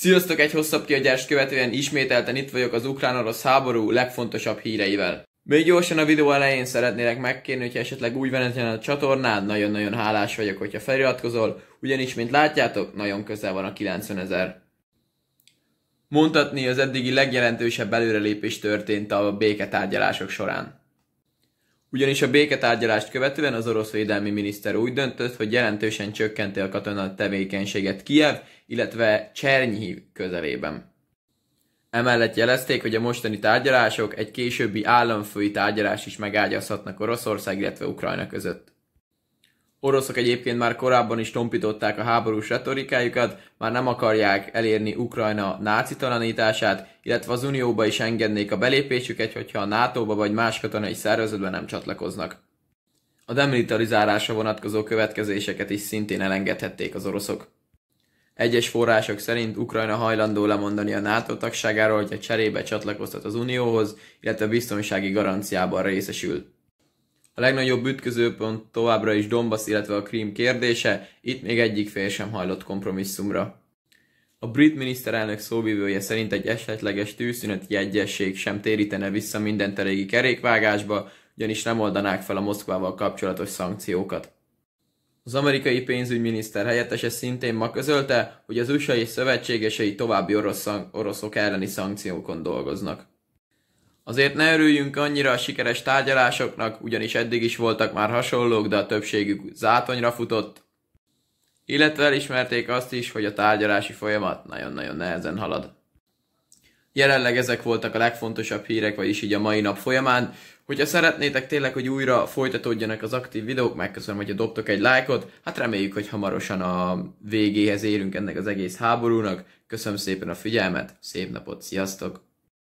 Sziasztok, egy hosszabb kiadást követően ismételten itt vagyok az ukrán-orosz háború legfontosabb híreivel. Még gyorsan a videó elején szeretnélek megkérni, hogyha esetleg új van a csatornád, nagyon-nagyon hálás vagyok, hogyha feliratkozol, ugyanis, mint látjátok, nagyon közel van a 90 ezer. Mondhatni az eddigi legjelentősebb előrelépés történt a béketárgyalások során. Ugyanis a béketárgyalást követően az orosz védelmi miniszter úgy döntött, hogy jelentősen csökkenti a katonai tevékenységet Kiev, illetve Csernyhív közelében. Emellett jelezték, hogy a mostani tárgyalások egy későbbi államfői tárgyalás is megágyazhatnak Oroszország, illetve Ukrajna között oroszok egyébként már korábban is tompították a háborús retorikájukat, már nem akarják elérni Ukrajna náci talanítását, illetve az Unióba is engednék a belépésüket, hogyha a NATO-ba vagy más katonai szervezetben nem csatlakoznak. A demilitarizálásra vonatkozó következéseket is szintén elengedhették az oroszok. Egyes források szerint Ukrajna hajlandó lemondani a NATO tagságáról, hogyha cserébe csatlakoztat az Unióhoz, illetve biztonsági garanciában részesül. A legnagyobb ütközőpont továbbra is Donbass, illetve a Krím kérdése, itt még egyik fél sem hajlott kompromisszumra. A brit miniszterelnök szóvivője szerint egy esetleges tűzszüneti egyesség sem térítene vissza minden terégi kerékvágásba, ugyanis nem oldanák fel a Moszkvával kapcsolatos szankciókat. Az amerikai pénzügyminiszter helyettese szintén ma közölte, hogy az USA és szövetségesei további orosz szank- oroszok elleni szankciókon dolgoznak. Azért ne örüljünk annyira a sikeres tárgyalásoknak, ugyanis eddig is voltak már hasonlók, de a többségük zátonyra futott, illetve elismerték azt is, hogy a tárgyalási folyamat nagyon-nagyon nehezen halad. Jelenleg ezek voltak a legfontosabb hírek, vagyis így a mai nap folyamán. Hogyha szeretnétek tényleg, hogy újra folytatódjanak az aktív videók, megköszönöm, hogy dobtok egy lájkot. Hát reméljük, hogy hamarosan a végéhez érünk ennek az egész háborúnak. Köszönöm szépen a figyelmet, szép napot, sziasztok!